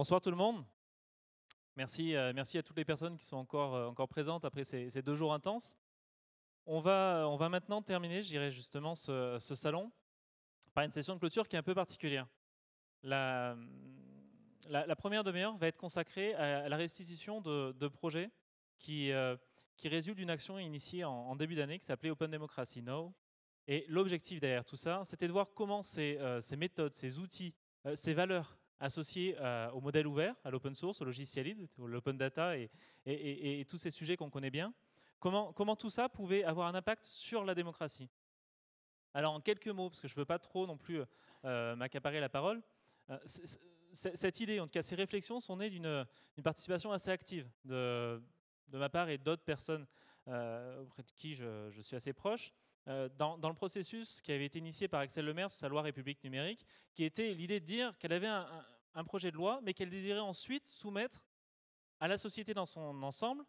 Bonsoir tout le monde. Merci, euh, merci à toutes les personnes qui sont encore, euh, encore présentes après ces, deux jours intenses. On va, on va maintenant terminer, je dirais justement, ce, salon par une session de clôture qui est un peu particulière. La, première demi-heure va être consacrée à, la restitution de, projets qui, euh, qui résulte d'une action initiée en, début d'année qui s'appelait Open Democracy Now. Et l'objectif derrière tout ça, c'était de voir comment ces, ces méthodes, ces outils, ces valeurs associé euh, au modèle ouvert, à l'open source, au logiciel libre, l'open data et, et, tous ces sujets qu'on connaît bien, comment, comment tout ça pouvait avoir un impact sur la démocratie Alors en quelques mots, parce que je ne veux pas trop non plus euh, m'accaparer la parole, euh, cette idée, en tout cas ces réflexions, sont nées d'une participation assez active de, ma part et d'autres personnes auprès de qui je suis assez proche. Euh, dans, le processus qui avait été initié par Axel Lemaire sa loi République numérique, qui était l'idée de dire qu'elle avait un, projet de loi, mais qu'elle désirait ensuite soumettre à la société dans son ensemble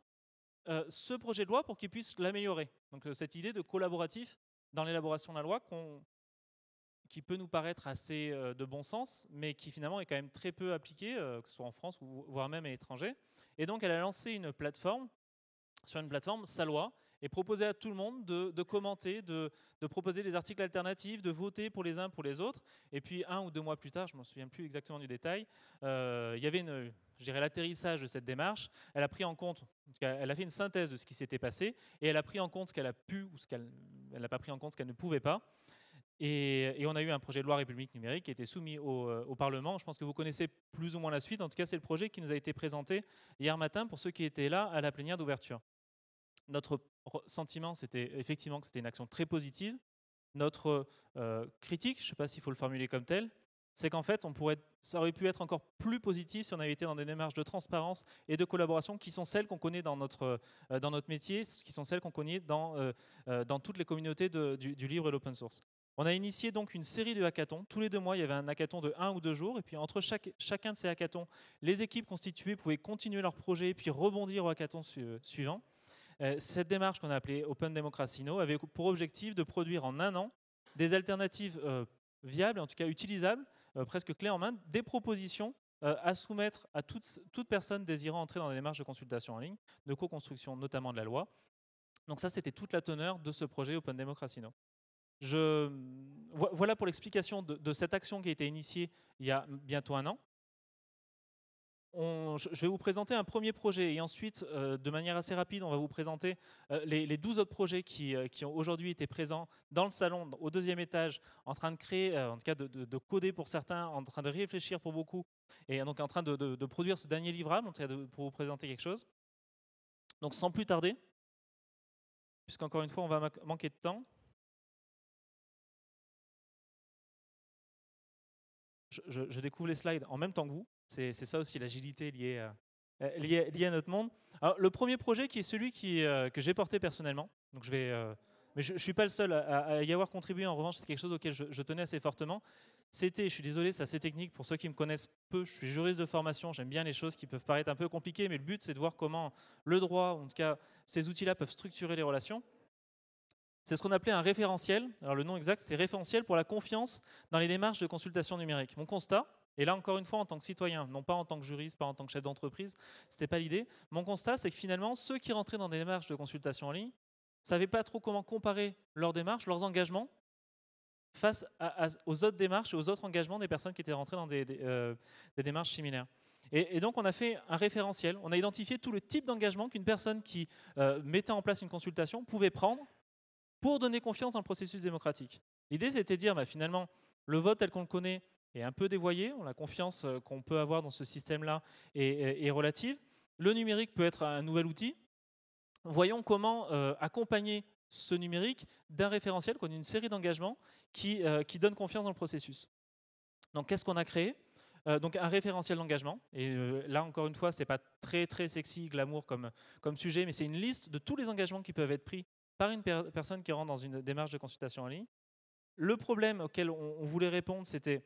euh, ce projet de loi pour qu'il puisse l'améliorer. Donc euh, cette idée de collaboratif dans l'élaboration de la loi qui peut nous paraître assez de bon sens, mais qui finalement est quand même très peu appliquée, que ce soit en France ou voire même à l'étranger. Et donc elle a lancé une plateforme, sur une plateforme, sa loi, et proposer à tout le monde de, commenter, de, proposer des articles alternatifs, de voter pour les uns, pour les autres. Et puis un ou deux mois plus tard, je ne m'en souviens plus exactement du détail, euh, il y avait une, je dirais, l'atterrissage de cette démarche. Elle a pris en compte, elle a fait une synthèse de ce qui s'était passé et elle a pris en compte ce qu'elle a pu ou ce qu'elle n'a pas pris en compte ce qu'elle ne pouvait pas. Et, on a eu un projet de loi République numérique qui a été soumis euh, au, Parlement. Je pense que vous connaissez plus ou moins la suite. En tout cas, c'est le projet qui nous a été présenté hier matin pour ceux qui étaient là à la plénière d'ouverture notre sentiment, c'était effectivement que c'était une action très positive. Notre euh, critique, je ne sais pas s'il faut le formuler comme tel, c'est qu'en fait, on pourrait, ça aurait pu être encore plus positif si on avait été dans des démarches de transparence et de collaboration qui sont celles qu'on connaît dans notre, euh, dans notre métier, qui sont celles qu'on connaît dans, euh, dans toutes les communautés du, du, libre et l'open source. On a initié donc une série de hackathons. Tous les deux mois, il y avait un hackathon de un ou deux jours. Et puis entre chaque, chacun de ces hackathons, les équipes constituées pouvaient continuer leur projet et puis rebondir au hackathon suivant. Euh, cette démarche qu'on a appelée Open Democracy No avait pour objectif de produire en un an des alternatives euh, viables, en tout cas utilisables, euh, presque clés en main, des propositions à soumettre à toute, personne désirant entrer dans des démarches de consultation en ligne, de co-construction notamment de la loi. Donc ça, c'était toute la teneur de ce projet Open Democracy Now. voilà pour l'explication de, cette action qui a été initiée il y a bientôt un an je vais vous présenter un premier projet et ensuite, euh, de manière assez rapide, on va vous présenter euh, les, 12 autres projets euh, qui, ont aujourd'hui été présents dans le salon, au deuxième étage, en train de créer, en tout cas de, coder pour certains, en train de réfléchir pour beaucoup, et donc en train de, produire ce dernier livrable, pour vous présenter quelque chose. Donc sans plus tarder, puisqu'encore une fois, on va manquer de temps. je découvre les slides en même temps que vous. C'est ça aussi l'agilité euh, liée, liée, à notre monde. Alors, le premier projet qui est celui qui, euh, que j'ai porté personnellement, donc je vais, euh, mais je ne suis pas le seul à, y avoir contribué, en revanche c'est quelque chose auquel je, je, tenais assez fortement, c'était, je suis désolé c'est assez technique pour ceux qui me connaissent peu, je suis juriste de formation, j'aime bien les choses qui peuvent paraître un peu compliquées, mais le but c'est de voir comment le droit, en tout cas ces outils-là peuvent structurer les relations. C'est ce qu'on appelait un référentiel. Alors le nom exact, c'est référentiel pour la confiance dans les démarches de consultation numérique. Mon constat, et là, encore une fois, en tant que citoyen, non pas en tant que juriste, pas en tant que chef d'entreprise, ce n'était pas l'idée. Mon constat, c'est que finalement, ceux qui rentraient dans des démarches de consultation en ligne ne savaient pas trop comment comparer leurs démarches, leurs engagements, face aux autres démarches et aux autres engagements des personnes qui étaient rentrées dans des, euh, démarches similaires. Et, donc, on a fait un référentiel. On a identifié tout le type d'engagement qu'une personne qui euh, mettait en place une consultation pouvait prendre pour donner confiance dans le processus démocratique. L'idée, c'était de dire, bah, finalement, le vote tel qu'on le connaît, est un peu on la confiance euh, qu'on peut avoir dans ce système-là est, relative. Le numérique peut être un nouvel outil. Voyons comment euh, accompagner ce numérique d'un référentiel, qu'on une série d'engagements qui, donnent euh, qui donne confiance dans le processus. Donc qu'est-ce qu'on a créé donc un référentiel d'engagement. Et là, encore une fois, ce n'est pas très, très sexy, glamour comme, comme sujet, mais c'est une liste de tous les engagements qui peuvent être pris par une personne qui rentre dans une démarche de consultation en ligne. Le problème auquel on voulait répondre, c'était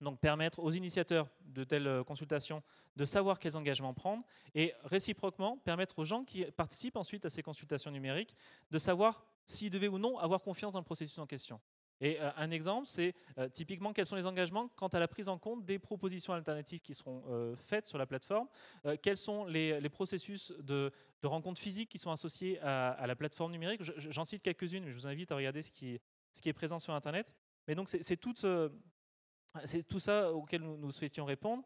donc permettre aux initiateurs de telles euh, consultations de savoir quels engagements prendre et réciproquement permettre aux gens qui participent ensuite à ces consultations numériques de savoir s'ils devaient ou non avoir confiance dans le processus en question. Et euh, un exemple, c'est euh, typiquement quels sont les engagements quant à la prise en compte des propositions alternatives qui seront faites sur la plateforme, quels sont les, processus de, rencontres physiques qui sont associés à, la plateforme numérique. J'en cite quelques-unes, mais je vous invite à regarder ce qui, est, ce qui est présent sur Internet. Mais donc c'est toute, ah, c'est tout ça auquel nous, souhaitions répondre.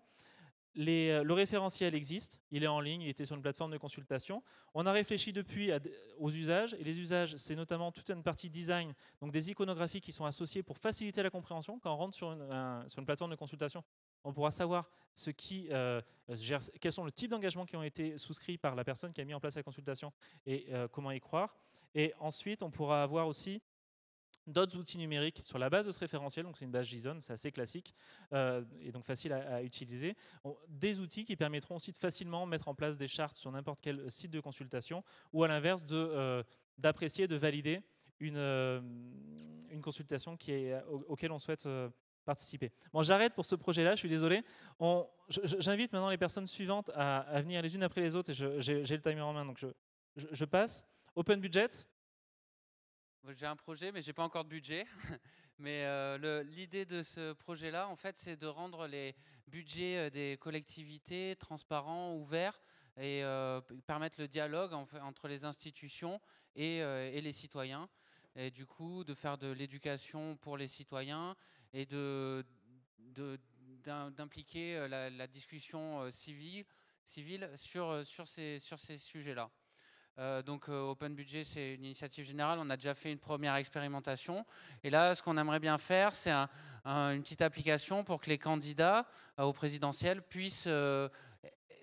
Euh, le référentiel existe, il est en ligne, il était sur une plateforme de consultation. On a réfléchi depuis aux usages, et les usages, c'est notamment toute une partie design, donc des iconographies qui sont associées pour faciliter la compréhension. Quand on rentre sur une, plateforme de consultation, on pourra savoir ce qui, euh, quels sont le type d'engagements qui ont été souscrits par la personne qui a mis en place la consultation et euh, comment y croire. Et ensuite, on pourra avoir aussi d'autres outils numériques sur la base de ce référentiel, donc c'est une base JSON, c'est assez classique euh, et donc facile à, utiliser. des outils qui permettront aussi de facilement mettre en place des chartes sur n'importe quel site de consultation ou à l'inverse euh, d'apprécier, de, de valider une, euh, une consultation qui est, auquel on souhaite participer. Bon, j'arrête pour ce projet-là, je suis désolé. J'invite maintenant les personnes suivantes à, venir les unes après les autres et j'ai le timer en main, donc je passe. Open Budget, j'ai un projet, mais j'ai pas encore de budget. Mais euh, l'idée de ce projet-là, en fait, c'est de rendre les budgets euh, des collectivités transparents, ouverts et euh, permettre le dialogue entre les institutions et, les citoyens. Et du coup, de faire de l'éducation pour les citoyens et de d'impliquer la, discussion civile, civile sur ces sujets-là. Euh, donc euh, Open Budget, c'est une initiative générale. On a déjà fait une première expérimentation. Et là, ce qu'on aimerait bien faire, c'est une petite application pour que les candidats euh, au présidentiel puissent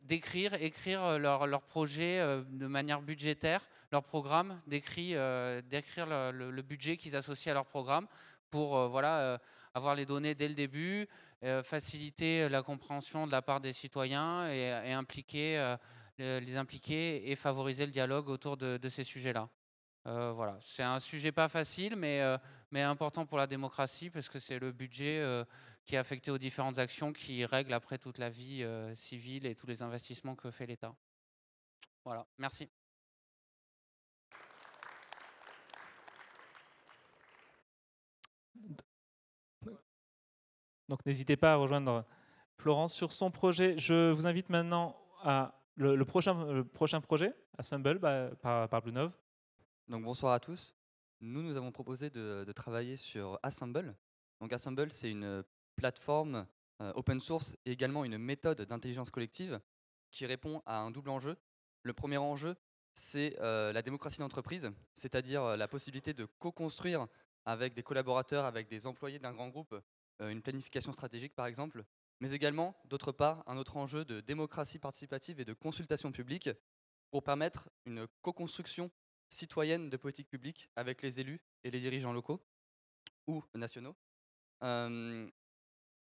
décrire, écrire leur, projet de manière budgétaire, leur programme, décrire, le, budget qu'ils associent à leur programme pour voilà, avoir les données dès le début, faciliter la compréhension de la part des citoyens et impliquer euh, les impliquer et favoriser le dialogue autour de, de ces sujets-là. Euh, voilà, c'est un sujet pas facile, mais, euh, mais important pour la démocratie parce que c'est le budget qui est affecté aux différentes actions qui règle après toute la vie civile et tous les investissements que fait l'État. Voilà, merci. Donc n'hésitez pas à rejoindre Florence sur son projet. Je vous invite maintenant à le, prochain, prochain projet, Assemble, par, par Donc bonsoir à tous. Nous, nous avons proposé de, travailler sur Assemble. Donc Assemble, c'est une plateforme euh, open source et également une méthode d'intelligence collective qui répond à un double enjeu. Le premier enjeu, c'est euh, la démocratie d'entreprise, c'est-à-dire euh, la possibilité de co-construire avec des collaborateurs, avec des employés d'un grand groupe, une planification stratégique par exemple, mais également, d'autre part, un autre enjeu de démocratie participative et de consultation publique pour permettre une co-construction citoyenne de politique publique avec les élus et les dirigeants locaux ou nationaux. Euh,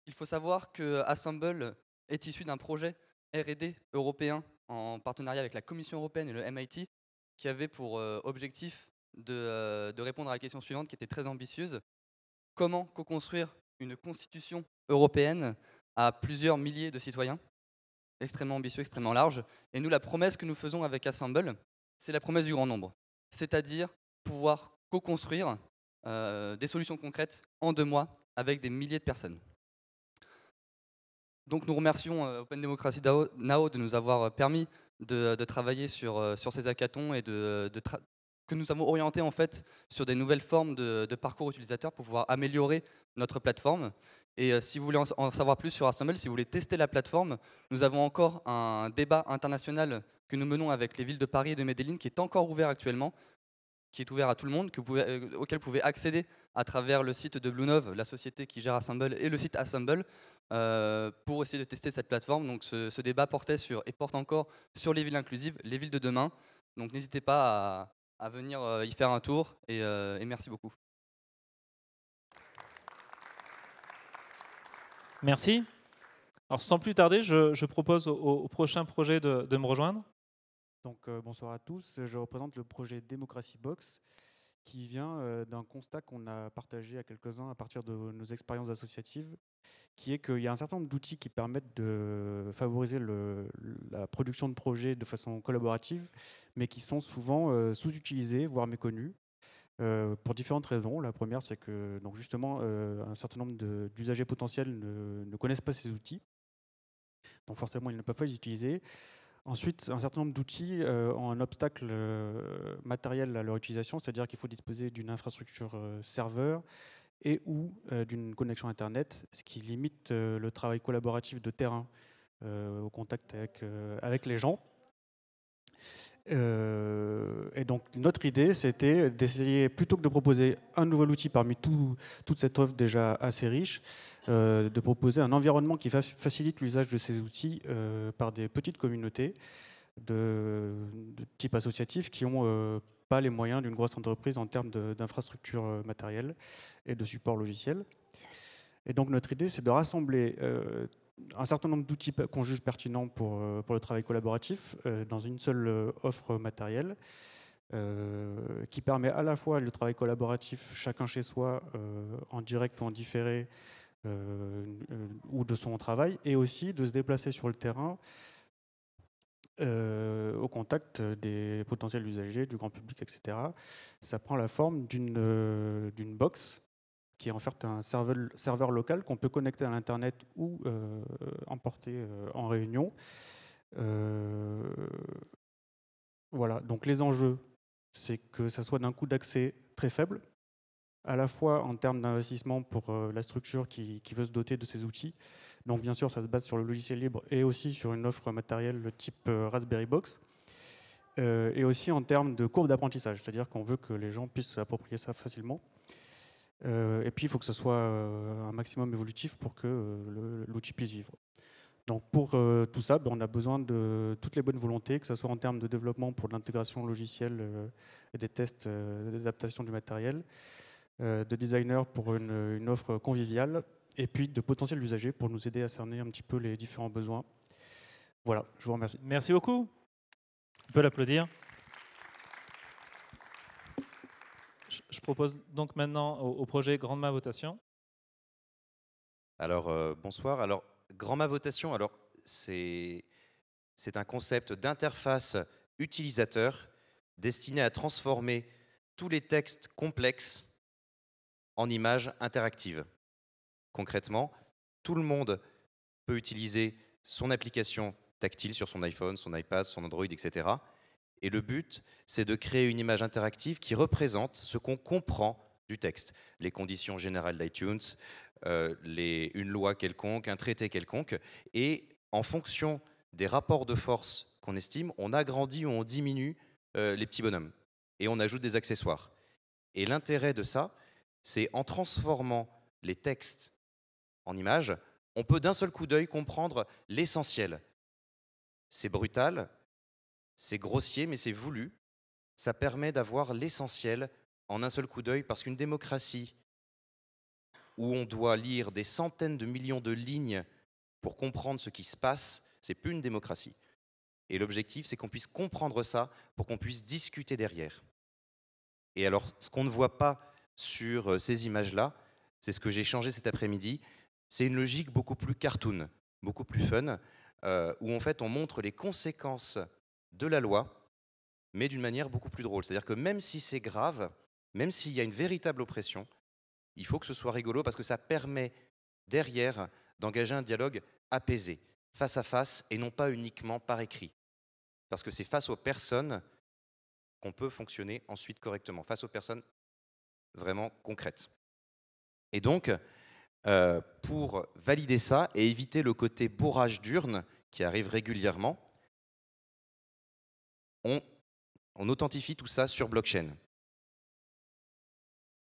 il faut savoir que Assemble est issu d'un projet RD européen en partenariat avec la Commission européenne et le MIT qui avait pour euh, objectif euh, de répondre à la question suivante qui était très ambitieuse. Comment co-construire une constitution européenne à plusieurs milliers de citoyens, extrêmement ambitieux, extrêmement large. Et nous, la promesse que nous faisons avec Assemble, c'est la promesse du grand nombre, c'est-à-dire pouvoir co-construire euh, des solutions concrètes en deux mois avec des milliers de personnes. Donc nous remercions euh, Open Democracy Now de nous avoir euh, permis de, travailler sur, ces hackathons et de, que nous avons orienté en fait sur des nouvelles formes de, de parcours utilisateurs pour pouvoir améliorer notre plateforme. Et euh, si vous voulez en, savoir plus sur Assemble, si vous voulez tester la plateforme, nous avons encore un débat international que nous menons avec les villes de Paris et de Medellin qui est encore ouvert actuellement, qui est ouvert à tout le monde, que pouvez, euh, auquel vous pouvez accéder à travers le site de Bluenov, la société qui gère Assemble, et le site Assemble, euh, pour essayer de tester cette plateforme. Donc ce, débat portait sur, et porte encore sur les villes inclusives, les villes de demain. Donc n'hésitez pas à, venir y faire un tour, et merci beaucoup. Merci. Alors sans plus tarder, je, propose au, prochain projet de, me rejoindre. Donc euh, bonsoir à tous, je représente le projet Démocratie Box qui vient euh, d'un constat qu'on a partagé à quelques-uns à partir de nos expériences associatives, qui est qu'il y a un certain nombre d'outils qui permettent de favoriser la production de projets de façon collaborative, mais qui sont souvent euh, sous-utilisés, voire méconnus. Euh, pour différentes raisons. La première, c'est que justement, euh, un certain nombre d'usagers potentiels ne, connaissent pas ces outils. Donc forcément, ils ne peuvent pas les utiliser. Ensuite, un certain nombre d'outils euh, ont un obstacle matériel à leur utilisation, c'est-à-dire qu'il faut disposer d'une infrastructure serveur et ou d'une connexion Internet, ce qui limite le travail collaboratif de terrain au contact avec, avec les gens. Euh, et donc notre idée, c'était d'essayer, plutôt que de proposer un nouvel outil parmi tout, toute cette offre déjà assez riche, euh, de proposer un environnement qui facilite l'usage de ces outils euh, par des petites communautés de, type associatif qui n'ont pas les moyens d'une grosse entreprise en termes d'infrastructures matérielles et de support logiciel. Et donc notre idée, c'est de rassembler un certain nombre d'outils qu'on juge pertinents pour, euh, pour, le travail collaboratif euh, dans une seule euh, offre matérielle. qui permet à la fois le travail collaboratif, chacun chez soi, en direct ou en différé, ou de son travail, et aussi de se déplacer sur le terrain au contact des potentiels usagers, du grand public, etc. Ça prend la forme d'une box qui est en fait un serveur, local qu'on peut connecter à l'Internet ou euh, emporter euh, en réunion. Euh, voilà, donc les enjeux, c'est que ça soit d'un coût d'accès très faible, à la fois en termes d'investissement pour la structure qui, veut se doter de ces outils. Donc bien sûr, ça se base sur le logiciel libre et aussi sur une offre matérielle type Raspberry Box. et aussi en termes de courbe d'apprentissage, c'est-à-dire qu'on veut que les gens puissent s'approprier ça facilement. Euh, et puis, il faut que ce soit euh, un maximum évolutif pour que euh, l'outil puisse vivre. Donc pour tout ça, ben, on a besoin de toutes les bonnes volontés, que ce soit en termes de développement pour l'intégration logicielle et des tests d'adaptation du matériel, de designers pour une, une, offre conviviale, et puis de potentiels usagers pour nous aider à cerner un petit peu les différents besoins. Voilà, je vous remercie. Merci beaucoup. On peut l'applaudir. Je propose donc maintenant au, projet Grandma Ma Votation. Alors, euh, bonsoir. Alors, Grand Ma Votation, alors, c'est un concept d'interface utilisateur destiné à transformer tous les textes complexes en images interactives. Concrètement, tout le monde peut utiliser son application tactile sur son iPhone, son iPad, son Android, etc. Et le but, c'est de créer une image interactive qui représente ce qu'on comprend du texte. Les conditions générales d'iTunes, euh, une loi quelconque, un traité quelconque. Et en fonction des rapports de force qu'on estime, on agrandit ou on diminue euh, les petits bonhommes. Et on ajoute des accessoires. Et l'intérêt de ça, c'est en transformant les textes en images, on peut d'un seul coup d'œil comprendre l'essentiel. C'est brutal, c'est grossier, mais c'est voulu. Ça permet d'avoir l'essentiel en un seul coup d'œil, parce qu'une démocratie où on doit lire des centaines de millions de lignes pour comprendre ce qui se passe, c'est plus une démocratie. Et l'objectif, c'est qu'on puisse comprendre ça pour qu'on puisse discuter derrière. Et alors, ce qu'on ne voit pas sur euh, ces images-là, c'est ce que j'ai changé cet après-midi, c'est une logique beaucoup plus cartoon, beaucoup plus fun, euh, où en fait on montre les conséquences de la loi, mais d'une manière beaucoup plus drôle. C'est-à-dire que même si c'est grave, même s'il y a une véritable oppression, il faut que ce soit rigolo parce que ça permet derrière d'engager un dialogue apaisé, face à face et non pas uniquement par écrit. Parce que c'est face aux personnes qu'on peut fonctionner ensuite correctement, face aux personnes vraiment concrètes. Et donc, euh, pour valider ça et éviter le côté bourrage d'urne qui arrive régulièrement, on, authentifie tout ça sur blockchain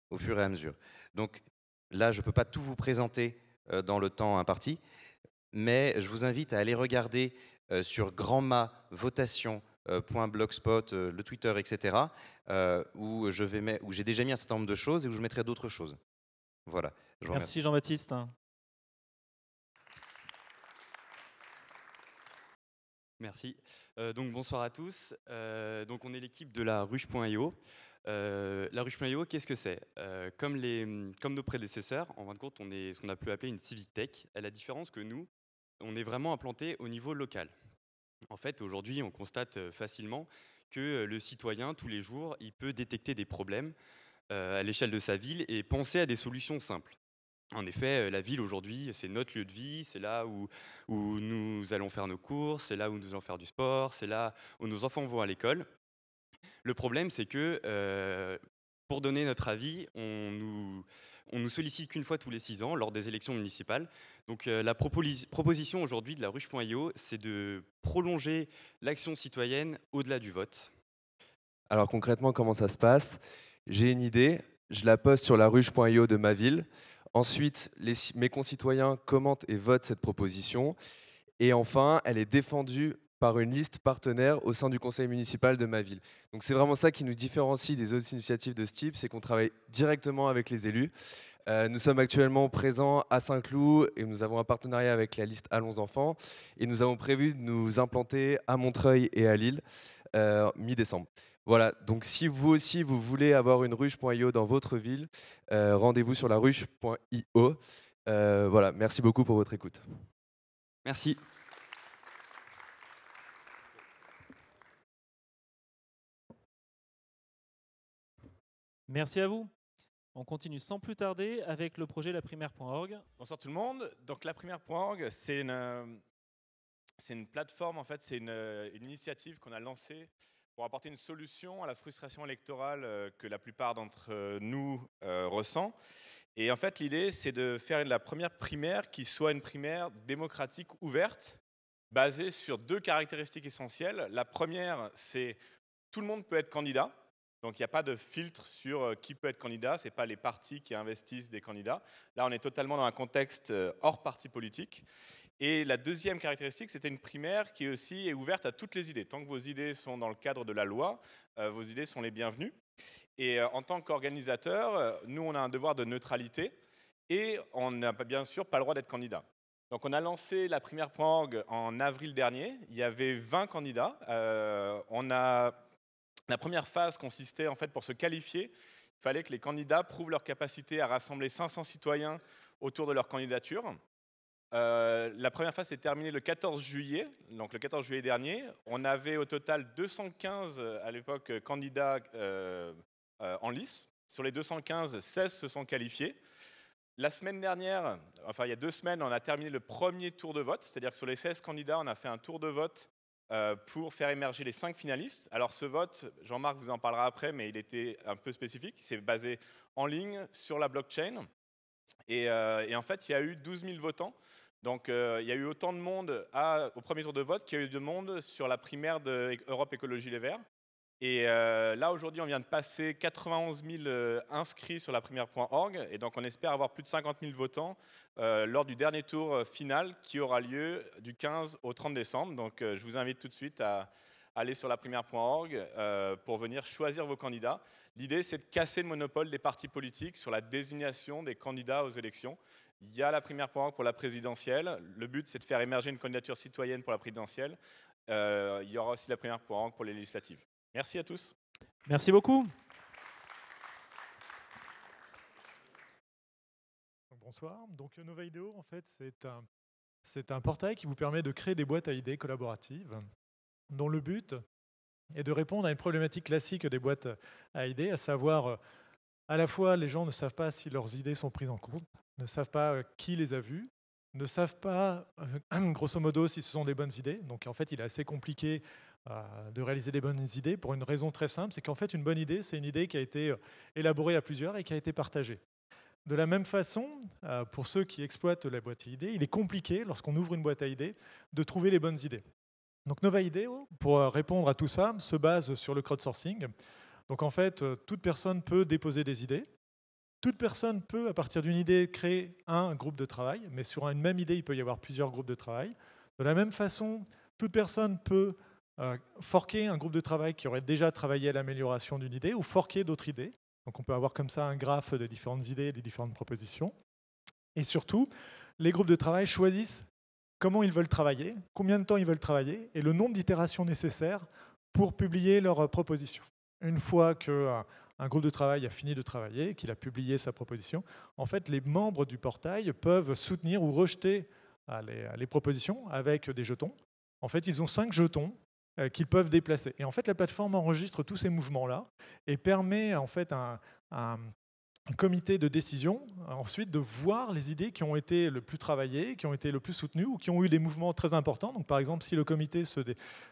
au fur et à mesure. Donc là, je ne peux pas tout vous présenter euh, dans le temps imparti, mais je vous invite à aller regarder euh, sur grandma euh, le Twitter, etc., où j'ai déjà mis un certain nombre de choses et où je mettrai d'autres choses. Voilà. Merci Jean-Baptiste. Merci. Euh, donc bonsoir à tous. Euh, donc on est l'équipe de la ruche.io. Euh, la ruche.io, qu'est-ce que c'est comme, les, comme nos prédécesseurs, en fin de compte, on est ce qu'on a pu appeler une civic tech. À la différence que nous, on est vraiment implanté au niveau local. En fait, aujourd'hui, on constate facilement que le citoyen, tous les jours, il peut détecter des problèmes à l'échelle de sa ville et penser à des solutions simples. En effet, euh, la ville aujourd'hui, c'est notre lieu de vie, c'est là où, nous allons faire nos courses, c'est là où nous allons faire du sport, c'est là où nos enfants vont à l'école. Le problème, c'est que euh, pour donner notre avis, on nous, nous sollicite qu'une fois tous les six ans lors des élections municipales. Donc euh, la proposition aujourd'hui de la ruche.io, c'est de prolonger l'action citoyenne au-delà du vote. Alors concrètement, comment ça se passe J'ai une idée, je la poste sur la ruche.io de ma ville. Ensuite, mes concitoyens commentent et votent cette proposition. Et enfin, elle est défendue par une liste partenaire au sein du conseil municipal de ma ville. Donc c'est vraiment ça qui nous différencie des autres initiatives de ce type, c'est qu'on travaille directement avec les élus. Euh, nous sommes actuellement présents à Saint-Cloud et nous avons un partenariat avec la liste Allons Enfants et nous avons prévu de nous implanter à Montreuil et à Lille euh, mi-décembre. Voilà, donc si vous aussi vous voulez avoir une ruche.io dans votre ville, euh, rendez-vous sur la ruche.io. Euh, voilà, merci beaucoup pour votre écoute. Merci. Merci à vous. On continue sans plus tarder avec le projet laprimaire.org. Bonsoir tout le monde. Donc laprimaire.org, c'est une, euh, c'est une plateforme, en fait, c'est une initiative qu'on a lancée pour apporter une solution à la frustration électorale euh, que la plupart d'entre euh, nous euh, ressent. Et en fait, l'idée, c'est de faire la première primaire qui soit une primaire démocratique ouverte, basée sur deux caractéristiques essentielles. La première, c'est tout le monde peut être candidat. Donc il n'y a pas de filtre sur qui peut être candidat, ce n'est pas les partis qui investissent des candidats. Là, on est totalement dans un contexte hors parti politique. Et la deuxième caractéristique, c'était une primaire qui aussi est ouverte à toutes les idées. Tant que vos idées sont dans le cadre de la loi, euh, vos idées sont les bienvenues. Et euh, en tant qu'organisateur, euh, nous, on a un devoir de neutralité et on n'a bien sûr pas le droit d'être candidat. Donc on a lancé la première Prang en avril dernier. Il y avait 20 candidats. La première phase consistait en fait pour se qualifier, il fallait que les candidats prouvent leur capacité à rassembler 500 citoyens autour de leur candidature. Euh, la première phase s'est terminée le 14 juillet, donc le 14 juillet dernier. On avait au total 215 à l'époque candidats euh, euh, en lice. Sur les 215, 16 se sont qualifiés. La semaine dernière, enfin il y a deux semaines, on a terminé le premier tour de vote, c'est-à-dire que sur les 16 candidats, on a fait un tour de vote pour faire émerger les 5 finalistes. Alors ce vote, Jean-Marc vous en parlera après, mais il était un peu spécifique. Il s'est basé en ligne sur la blockchain. Euh, et, en fait, il y a eu 12 000 votants. Donc euh, il y a eu autant de monde au premier tour de vote qu'il y a eu de monde sur la primaire d'Europe Écologie Les Verts. Et euh, là, aujourd'hui, on vient de passer 91 000 inscrits sur la primaire.org. Et donc, on espère avoir plus de 50 000 votants lors du dernier tour final qui aura lieu du 15 au 30 décembre. Donc, je vous invite tout de suite à aller sur la primaire.org pour venir choisir vos candidats. L'idée, c'est de casser le monopole des partis politiques sur la désignation des candidats aux élections. Il y a la première pour la présidentielle. Le but, c'est de faire émerger une candidature citoyenne pour la présidentielle. Euh, il y aura aussi la première pour pour les législatives. Merci à tous. Merci beaucoup. Bonsoir. Donc Nova en fait, c'est un, c'est un portail qui vous permet de créer des boîtes à idées collaboratives dont le but, et de répondre à une problématique classique des boîtes à idées, à savoir euh, à la fois les gens ne savent pas si leurs idées sont prises en compte, ne savent pas euh, qui les a vues, ne savent pas, euh, grosso modo, si ce sont des bonnes idées. Donc en fait, il est assez compliqué de réaliser des bonnes idées pour une raison très simple, c'est qu'en fait, une bonne idée, c'est une idée qui a été élaborée à plusieurs et qui a été partagée. De la même façon, pour ceux qui exploitent la boîte à idées, il est compliqué, lorsqu'on ouvre une boîte à idées, de trouver les bonnes idées. Donc Nova Ideo, pour euh, répondre à tout ça, se base sur le crowdsourcing. Donc en fait, euh, toute personne peut déposer des idées. Toute personne peut, à partir d'une idée, créer un groupe de travail, mais sur une même idée, il peut y avoir plusieurs groupes de travail. De la même façon, toute personne peut euh, forquer un groupe de travail qui aurait déjà travaillé à l'amélioration d'une idée ou forquer d'autres idées. Donc on peut avoir comme ça un graphe de différentes idées des différentes propositions. Et surtout, les groupes de travail choisissent comment ils veulent travailler, combien de temps ils veulent travailler et le nombre d'itérations nécessaires pour publier leur euh, proposition. Une fois que euh, un groupe de travail a fini de travailler, qu'il a publié sa proposition, en fait, les membres du portail peuvent soutenir ou rejeter euh, les, propositions avec des jetons. En fait, ils ont cinq jetons qu'ils peuvent déplacer. Et en fait, la plateforme enregistre tous ces mouvements-là et permet en fait un, comité de décision, ensuite de voir les idées qui ont été le plus travaillées, qui ont été le plus soutenues ou qui ont eu des mouvements très importants. Donc, par exemple, si le comité se,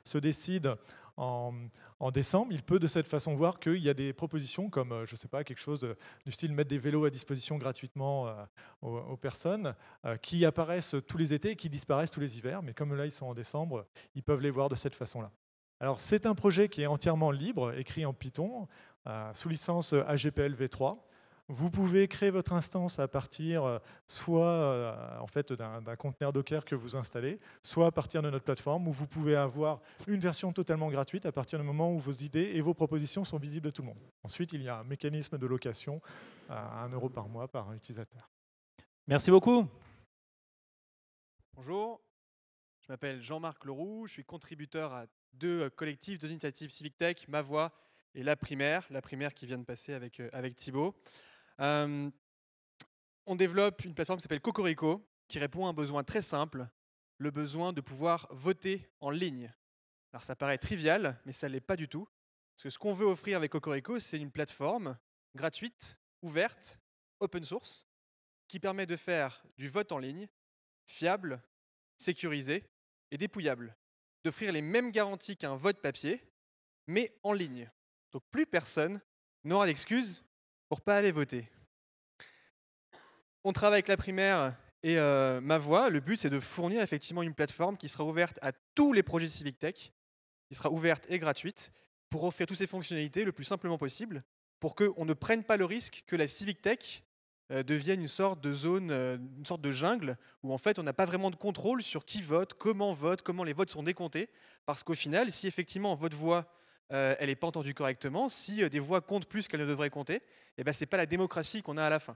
se décide en, en, décembre, il peut de cette façon voir qu'il y a des propositions comme, euh, je ne sais pas, quelque chose euh, du style mettre des vélos à disposition gratuitement euh, aux, personnes qui apparaissent tous les étés et qui disparaissent tous les hivers. Mais comme là, ils sont en décembre, ils peuvent les voir de cette façon-là. Alors, c'est un projet qui est entièrement libre, écrit en Python, sous licence AGPL v3. Vous pouvez créer votre instance à partir euh, soit euh, fait d'un conteneur Docker que vous installez, soit à partir de notre plateforme où vous pouvez avoir une version totalement gratuite à partir du moment où vos idées et vos propositions sont visibles à tout le monde. Ensuite, il y a un mécanisme de location à 1 euro par mois par utilisateur. Merci beaucoup. Bonjour, je m'appelle Jean-Marc Leroux, je suis contributeur à deux euh, collectifs, deux initiatives Civic Tech, Ma Voix et La Primaire, La Primaire qui vient de passer avec, avec Thibault on développe une plateforme qui s'appelle Cocorico, qui répond à un besoin très simple, le besoin de pouvoir voter en ligne. Alors ça paraît trivial, mais ça ne l'est pas du tout. Parce que ce qu'on veut offrir avec Cocorico, c'est une plateforme gratuite, ouverte, open source, qui permet de faire du vote en ligne fiable, sécurisé et dépouillable. D'offrir les mêmes garanties qu'un vote papier, mais en ligne. Donc plus personne n'aura d'excuses pas aller voter. On travaille avec la primaire et euh, ma voix. Le but, c'est de fournir effectivement une plateforme qui sera ouverte à tous les projets Civic Tech, qui sera ouverte et gratuite, pour offrir toutes ces fonctionnalités le plus simplement possible, pour qu'on ne prenne pas le risque que la Civic Tech euh, devienne une sorte de zone, euh, une sorte de jungle, où en fait on n'a pas vraiment de contrôle sur qui vote, comment vote, comment les votes sont décomptés, parce qu'au final, si effectivement votre voix euh, elle n'est pas entendue correctement, si euh, des voix comptent plus qu'elles ne devraient compter, eh ben, ce n'est pas la démocratie qu'on a à la fin.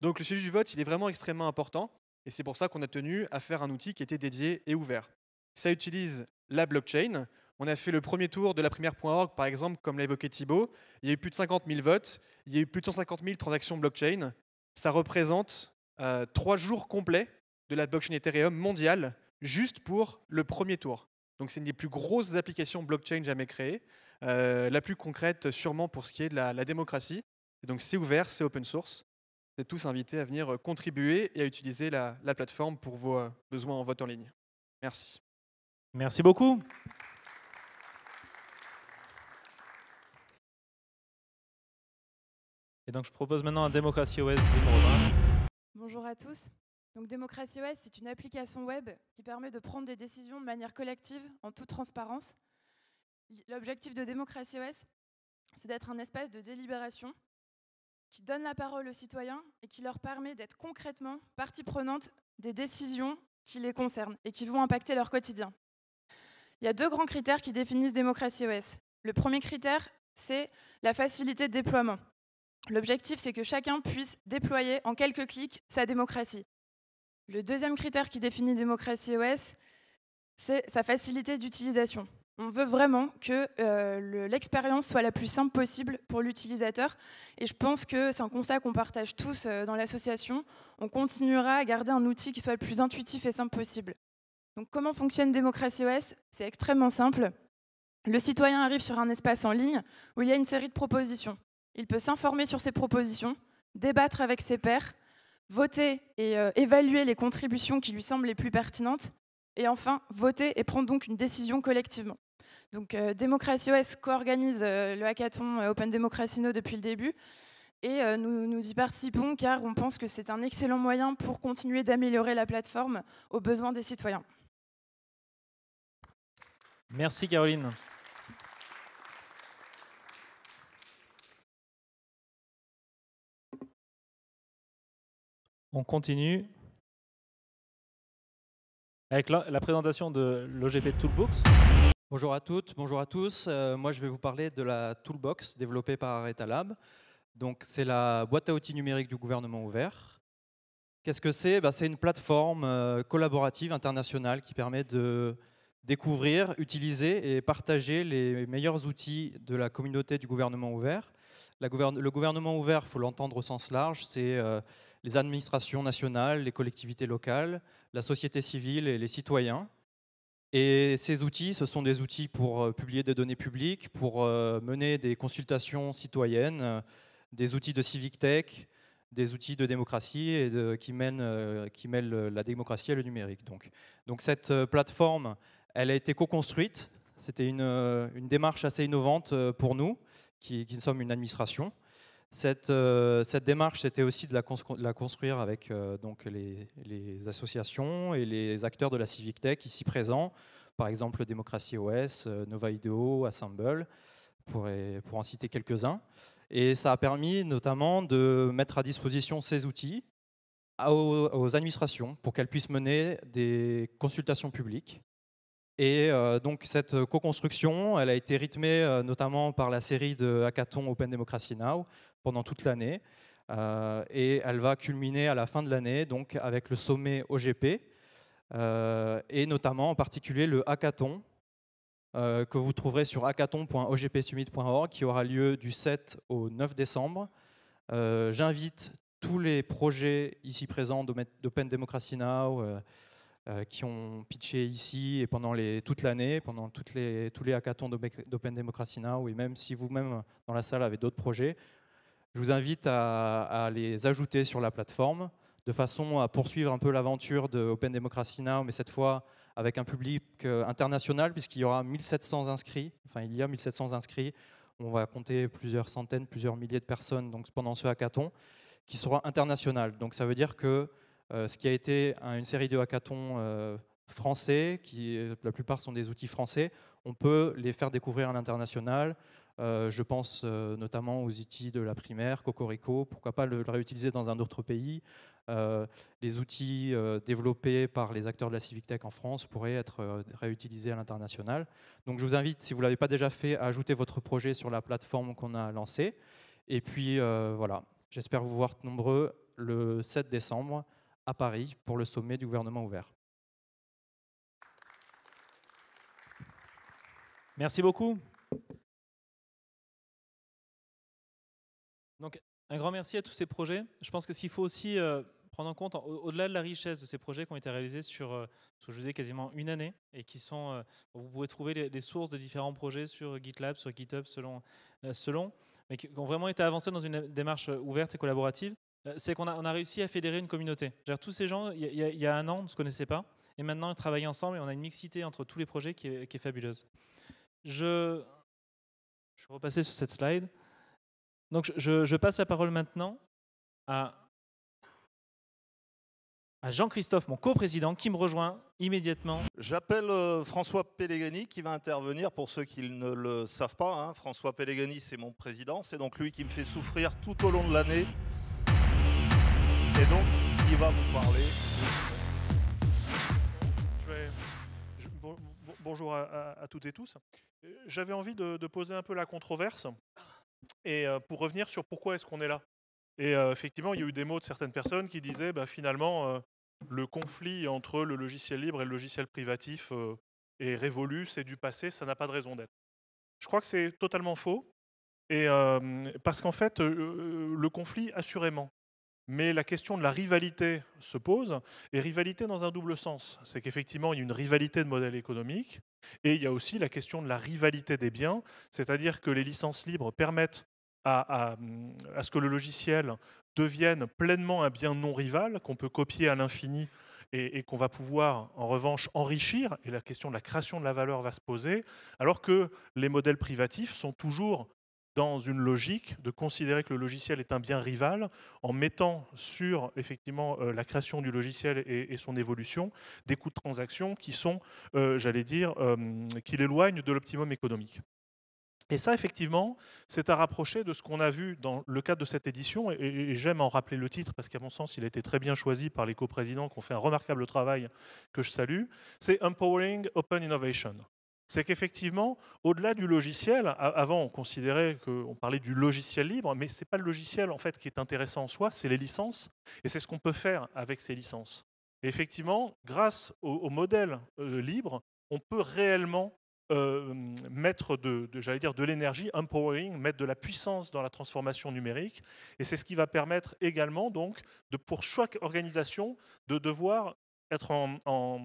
Donc le sujet du vote, il est vraiment extrêmement important, et c'est pour ça qu'on a tenu à faire un outil qui était dédié et ouvert. Ça utilise la blockchain. On a fait le premier tour de la première.org, par exemple, comme l'a évoqué Thibault. Il y a eu plus de 50 000 votes, il y a eu plus de 150 000 transactions blockchain. Ça représente euh, trois jours complets de la blockchain Ethereum mondiale juste pour le premier tour. Donc c'est une des plus grosses applications blockchain jamais créées. Euh, la plus concrète sûrement pour ce qui est de la, démocratie. donc c'est ouvert, c'est open source. Vous êtes tous invités à venir euh, contribuer et à utiliser la, plateforme pour vos euh, besoins en vote en ligne. Merci. Merci beaucoup. Et donc je propose maintenant à Démocratie OS de Bonjour à tous. Donc Démocratie OS, c'est une application web qui permet de prendre des décisions de manière collective, en toute transparence, L'objectif de Démocratie OS, c'est d'être un espace de délibération qui donne la parole aux citoyens et qui leur permet d'être concrètement partie prenante des décisions qui les concernent et qui vont impacter leur quotidien. Il y a deux grands critères qui définissent Démocratie OS. Le premier critère, c'est la facilité de déploiement. L'objectif, c'est que chacun puisse déployer en quelques clics sa démocratie. Le deuxième critère qui définit Démocratie OS, c'est sa facilité d'utilisation. On veut vraiment que euh, l'expérience soit la plus simple possible pour l'utilisateur. Et je pense que c'est un constat qu'on partage tous euh, dans l'association. On continuera à garder un outil qui soit le plus intuitif et simple possible. Donc comment fonctionne Démocratie OS C'est extrêmement simple. Le citoyen arrive sur un espace en ligne où il y a une série de propositions. Il peut s'informer sur ces propositions, débattre avec ses pairs, voter et euh, évaluer les contributions qui lui semblent les plus pertinentes, et enfin voter et prendre donc une décision collectivement. Donc euh, Démocratie OS co-organise euh, le hackathon euh, Open depuis le début. Et nous, y participons car on pense que c'est un excellent moyen pour continuer d'améliorer la plateforme aux besoins des citoyens. Merci Caroline. On continue avec la, la présentation de l'OGP Toolbox. Bonjour à toutes, bonjour à tous. Euh, moi, je vais vous parler de la toolbox développée par Etalab. Donc, c'est la boîte à outils numérique du gouvernement ouvert. Qu'est-ce que c'est ben, C'est une plateforme euh, collaborative internationale qui permet de découvrir, utiliser et partager les meilleurs outils de la communauté du gouvernement ouvert. le gouvernement ouvert, faut l'entendre au sens large, c'est euh, les administrations nationales, les collectivités locales, la société civile et les citoyens. Et ces outils, ce sont des outils pour euh, publier des données publiques, pour euh, mener des consultations citoyennes, euh, des outils de civic tech, des outils de démocratie et qui, mènent, qui, mêlent la démocratie et le numérique. Donc, cette plateforme, elle a été co-construite. C'était une, démarche assez innovante pour nous, qui, qui sommes une administration. Euh, cette, démarche, c'était aussi de la, construire avec euh, les, associations et les acteurs de la Civic Tech ici présents, par exemple Démocratie OS, euh, Nova Ideo, Assemble, pour, en citer quelques-uns. Et ça a permis notamment de mettre à disposition ces outils aux administrations pour qu'elles puissent mener des consultations publiques et euh, donc cette co-construction, elle a été rythmée euh, notamment par la série de hackathons Open Democracy Now pendant toute l'année. Euh, et elle va culminer à la fin de l'année donc avec le sommet OGP et notamment en particulier le hackathon que vous trouverez sur hackathon.ogpsummit.org qui aura lieu du 7 au 9 décembre. J'invite tous les projets ici présents d'Open Democracy Now! Euh, qui ont pitché ici et pendant les, toute l'année, pendant toutes les, tous les hackathons d'Open Democracy Now, et même si vous-même dans la salle avez d'autres projets, je vous invite à, les ajouter sur la plateforme de façon à poursuivre un peu l'aventure d'Open Democracy Now, mais cette fois avec un public euh, international, puisqu'il y aura 1700 inscrits, enfin il y a 1700 inscrits, on va compter plusieurs centaines, plusieurs milliers de personnes donc pendant ce hackathon, qui sera international. Donc ça veut dire que euh, ce qui a été une série de hackathons euh, français, qui euh, la plupart sont des outils français, on peut les faire découvrir à l'international. je pense notamment aux outils e de la primaire, Cocorico, pourquoi pas le, réutiliser dans un autre pays. les outils développés par les acteurs de la Civic Tech en France pourraient être réutilisés à l'international. Donc je vous invite, si vous ne l'avez pas déjà fait, à ajouter votre projet sur la plateforme qu'on a lancée. Et puis voilà, j'espère vous voir nombreux le 7 décembre à Paris pour le sommet du gouvernement ouvert. Merci beaucoup. Donc, un grand merci à tous ces projets. Je pense que s'il qu'il faut aussi euh, prendre en compte, au-delà de la richesse de ces projets qui ont été réalisés sur, euh, je vous ai quasiment une année, et qui sont, euh, vous pouvez trouver les, les, sources des différents projets sur GitLab, sur GitHub, selon, selon mais qui ont vraiment été avancés dans une démarche ouverte et collaborative. Euh, c'est qu'on a, réussi à fédérer une communauté. tous ces gens, il y, a un an, ne se connaissaient pas, et maintenant ils travaillent ensemble et on a une mixité entre tous les projets qui est, fabuleuse. Je, je vais repasser sur cette slide. Donc je, passe la parole maintenant à, Jean-Christophe, mon co-président, qui me rejoint immédiatement. J'appelle euh, François Pellegrini qui va intervenir pour ceux qui ne le savent pas. Hein. François Pellegrini, c'est mon président. C'est donc lui qui me fait souffrir tout au long de l'année. Et donc, il va vous parler. bonjour à, toutes et tous. J'avais envie de, poser un peu la controverse et euh, pour revenir sur pourquoi est-ce qu'on est là. Et euh, effectivement, il y a eu des mots de certaines personnes qui disaient bah, finalement, euh, le conflit entre le logiciel libre et le logiciel privatif est révolu, c'est du passé, ça n'a pas de raison d'être. Je crois que c'est totalement faux. Et parce qu'en fait, le conflit, assurément, mais la question de la rivalité se pose, et rivalité dans un double sens. C'est qu'effectivement, il y a une rivalité de modèle économique, et il y a aussi la question de la rivalité des biens, c'est-à-dire que les licences libres permettent à, ce que le logiciel devienne pleinement un bien non rival, qu'on peut copier à l'infini et qu'on va pouvoir en revanche enrichir, et la question de la création de la valeur va se poser, alors que les modèles privatifs sont toujours dans une logique de considérer que le logiciel est un bien rival en mettant sur effectivement euh, la création du logiciel et, son évolution des coûts de transaction qui sont, euh, j'allais dire, euh, l'éloignent de l'optimum économique. Et ça, effectivement, c'est à rapprocher de ce qu'on a vu dans le cadre de cette édition, et, j'aime en rappeler le titre parce qu'à mon sens, il a été très bien choisi par les coprésidents qui ont fait un remarquable travail que je salue, c'est Empowering Open Innovation c'est qu'effectivement, au-delà du logiciel, avant on considérait qu'on parlait du logiciel libre, mais ce n'est pas le logiciel en fait qui est intéressant en soi, c'est les licences, et c'est ce qu'on peut faire avec ces licences. effectivement, grâce au, modèle euh, libre, on peut réellement euh, mettre de, de l'énergie, empowering, mettre de la puissance dans la transformation numérique, et c'est ce qui va permettre également donc de, pour chaque organisation de devoir être en,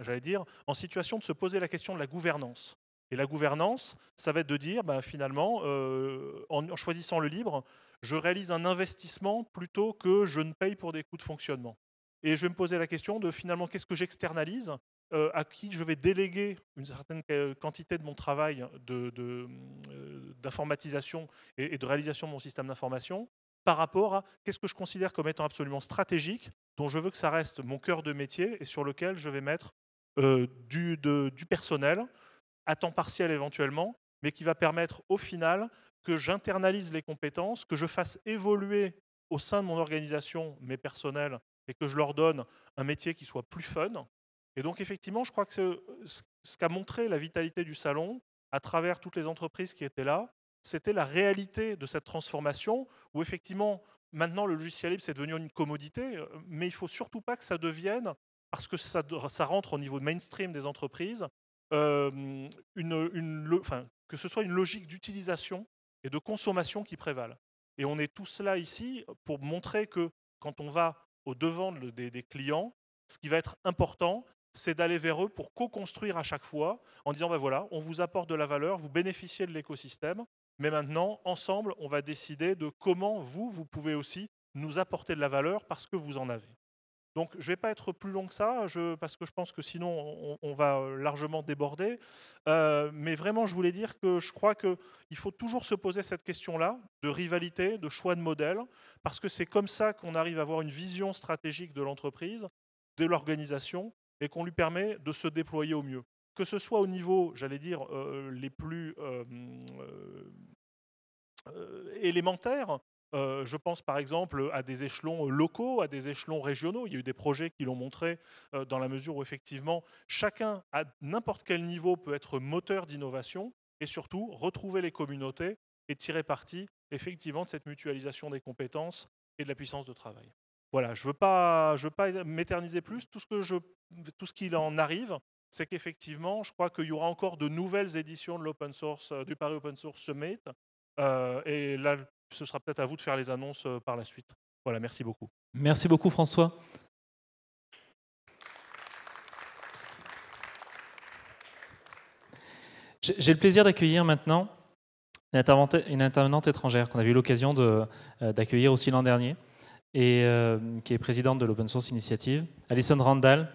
j'allais dire, en situation de se poser la question de la gouvernance. Et la gouvernance, ça va être de dire, bah, finalement, euh, en, choisissant le libre, je réalise un investissement plutôt que je ne paye pour des coûts de fonctionnement. Et je vais me poser la question de finalement, qu'est-ce que j'externalise euh, À qui je vais déléguer une certaine quantité de mon travail euh, d'informatisation de, et de réalisation de mon système d'information par rapport à qu'est-ce que je considère comme étant absolument stratégique, dont je veux que ça reste mon cœur de métier et sur lequel je vais mettre euh, du, personnel à temps partiel éventuellement, mais qui va permettre au final que j'internalise les compétences, que je fasse évoluer au sein de mon organisation mes personnels et que je leur donne un métier qui soit plus fun. Et donc effectivement, je crois que ce qu'a montré la vitalité du salon à travers toutes les entreprises qui étaient là, c'était la réalité de cette transformation où effectivement, maintenant le logiciel libre, c'est devenu une commodité, euh, mais il ne faut surtout pas que ça devienne, parce que ça, rentre au niveau mainstream des entreprises, euh, que ce soit une logique d'utilisation et de consommation qui prévale. Et on est tous là ici pour montrer que quand on va au devant des, des clients, ce qui va être important, c'est d'aller vers eux pour co-construire à chaque fois en disant ben voilà, on vous apporte de la valeur, vous bénéficiez de l'écosystème, mais maintenant, ensemble, on va décider de comment vous, vous pouvez aussi nous apporter de la valeur parce que vous en avez. Donc je ne vais pas être plus long que ça, parce que je pense que sinon on, va euh, largement déborder. Euh, mais vraiment, je voulais dire que je crois qu'il faut toujours se poser cette question-là de rivalité, de choix de modèle, parce que c'est comme ça qu'on arrive à avoir une vision stratégique de l'entreprise, de l'organisation, et qu'on lui permet de se déployer au mieux que ce soit au niveau, j'allais dire, euh, les plus euh, euh, élémentaires, je pense par exemple à des échelons locaux, à des échelons régionaux. Il y a eu des projets qui l'ont montré dans la mesure où effectivement chacun à n'importe quel niveau peut être moteur d'innovation et surtout retrouver les communautés et tirer parti effectivement de cette mutualisation des compétences et de la puissance de travail. Voilà, je ne veux pas, pas m'éterniser plus. Tout ce que je, tout ce qu'il en arrive, c'est qu'effectivement, je crois qu'il y aura encore de nouvelles éditions de l'open source, euh, du Paris Open Source Summit. Euh, et là, ce sera peut-être à vous de faire les annonces euh, par la suite. Voilà, merci beaucoup. Merci beaucoup, François. J'ai le plaisir d'accueillir maintenant une intervenante, étrangère qu'on a eu l'occasion d'accueillir aussi l'an dernier et qui est présidente de l'Open Source Initiative, Alison Randall,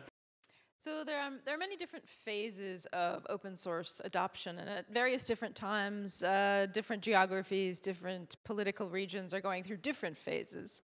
So there are, um, there are many different phases of open source adoption, and at various different times, uh, different geographies, different political regions are going through different phases.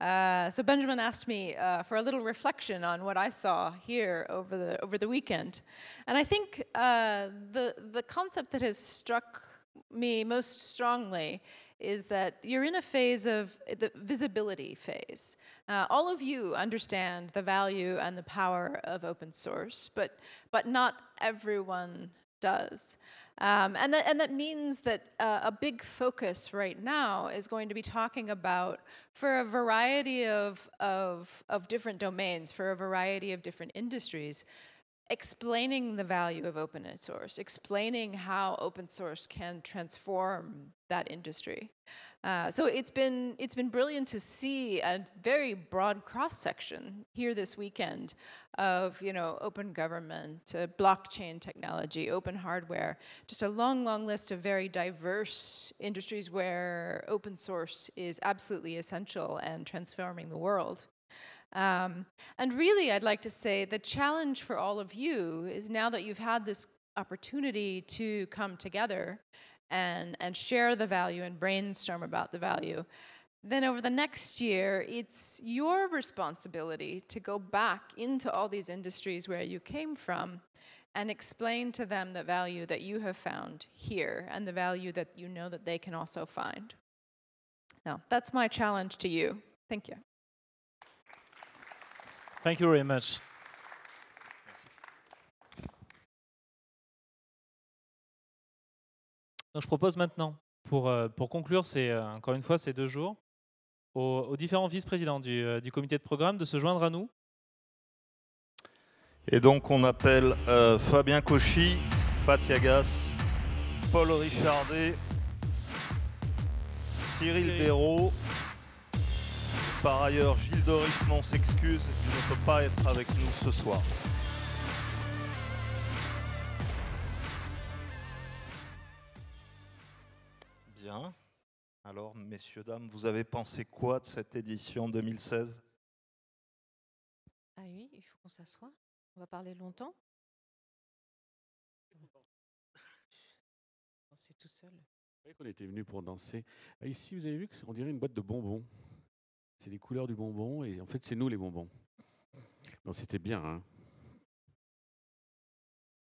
Uh, so Benjamin asked me uh, for a little reflection on what I saw here over the over the weekend, and I think uh, the the concept that has struck me most strongly is that you're in a phase of the visibility phase. Uh, all of you understand the value and the power of open source, but, but not everyone does. Um, and, that, and that means that uh, a big focus right now is going to be talking about, for a variety of, of, of different domains, for a variety of different industries, explaining the value of open source, explaining how open source can transform that industry. Uh, so it's been it's been brilliant to see a very broad cross section here this weekend of you know open government, uh, blockchain technology, open hardware, just a long long list of very diverse industries where open source is absolutely essential and transforming the world. Um, and really, I'd like to say the challenge for all of you is now that you've had this opportunity to come together and, and share the value and brainstorm about the value, then over the next year, it's your responsibility to go back into all these industries where you came from and explain to them the value that you have found here and the value that you know that they can also find. Now, that's my challenge to you. Thank you. Donc, je propose maintenant, pour, euh, pour conclure, c'est euh, encore une fois ces deux jours, aux, différents vice-présidents du, euh, du, comité de programme de se joindre à nous. Et donc on appelle Fabien Cauchy, Gas, Paul Richardet, Cyril Béraud. Par ailleurs, Gilles Doris s'excuse, il ne peut pas être avec nous ce soir. Bien. Alors, messieurs, dames, vous avez pensé quoi de cette édition 2016 Ah oui, il faut qu'on s'assoie. On va parler longtemps. C'est tout seul. On était venu pour danser. Ah, ici, vous avez vu qu'on dirait une boîte de bonbons. C'est les couleurs du bonbon et en fait, c'est nous les bonbons. Non c'était bien. Hein.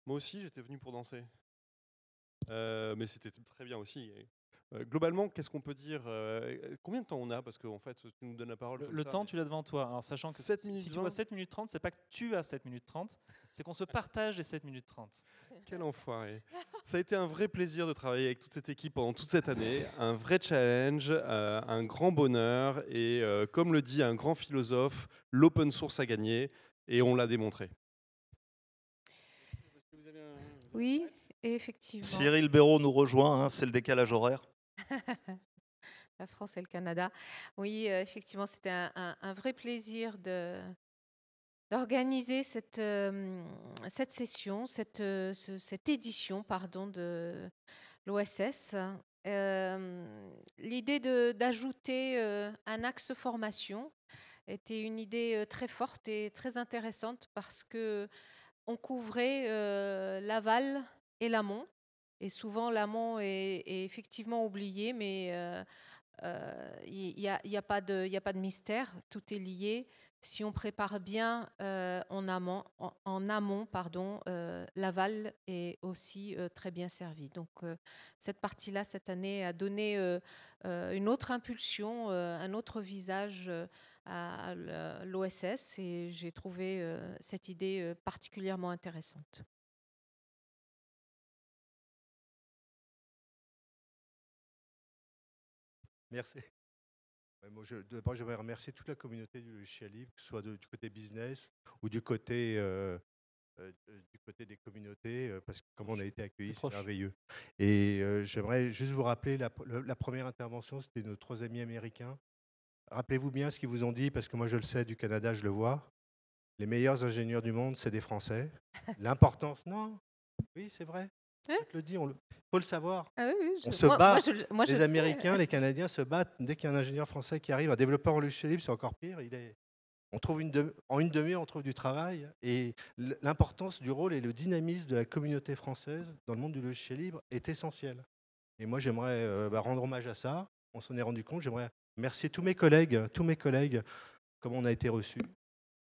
Moi aussi, j'étais venu pour danser. Euh, mais c'était très bien aussi. Euh, globalement, qu'est-ce qu'on peut dire euh, Combien de temps on a Parce qu'en fait, tu nous donnes la parole. Le, temps, tu l'as devant toi. Alors, sachant que si tu vois 7 minutes 30, c'est pas que tu as 7 minutes 30, c'est qu'on se partage les 7 minutes 30. Quel enfoiré Ça a été un vrai plaisir de travailler avec toute cette équipe pendant toute cette année. Un vrai challenge, euh, un grand bonheur et, comme le dit un grand philosophe, l'open source a gagné et on l'a démontré. Oui, effectivement. Cyril Béraud nous rejoint, hein, c'est le décalage horaire. la France et le Canada. Oui, euh, effectivement, c'était un, vrai plaisir d'organiser cette, euh, cette session, cette, euh, cette édition pardon, de l'OSS. L'idée d'ajouter un axe formation était une idée très forte et très intéressante parce que on couvrait l'aval et l'amont et souvent, l'amont est, effectivement oublié, mais euh, euh, il n'y a, pas de, a pas de mystère, tout est lié. Si on prépare bien euh, en amont, en, amont pardon, l'aval est aussi très bien servi. Donc cette partie-là, cette année, a donné une autre impulsion, un autre visage à l'OSS et j'ai trouvé cette idée particulièrement intéressante. Merci. moi, je, d'abord, j'aimerais remercier toute la communauté du logiciel que ce soit du côté business ou du côté, euh, euh, du côté des communautés, euh, parce que comme on a été accueillis, c'est merveilleux. Et j'aimerais juste vous rappeler, la première intervention, c'était nos trois amis américains. Rappelez-vous bien ce qu'ils vous ont dit, parce que moi, je le sais, du Canada, je le vois. Les meilleurs ingénieurs du monde, c'est des Français. L'importance, non, oui, c'est vrai le on faut le savoir. Ah on se bat. les Américains, les Canadiens se battent. Dès qu'il y a un ingénieur français qui arrive, un développeur en logiciel libre, c'est encore pire. on trouve En une demi-heure, on trouve du travail. Et l'importance du rôle et le dynamisme de la communauté française dans le monde du logiciel libre est essentiel. Et moi, j'aimerais euh, bah, rendre hommage à ça. On s'en est rendu compte. J'aimerais remercier tous mes collègues, tous mes collègues, comment on a été reçus.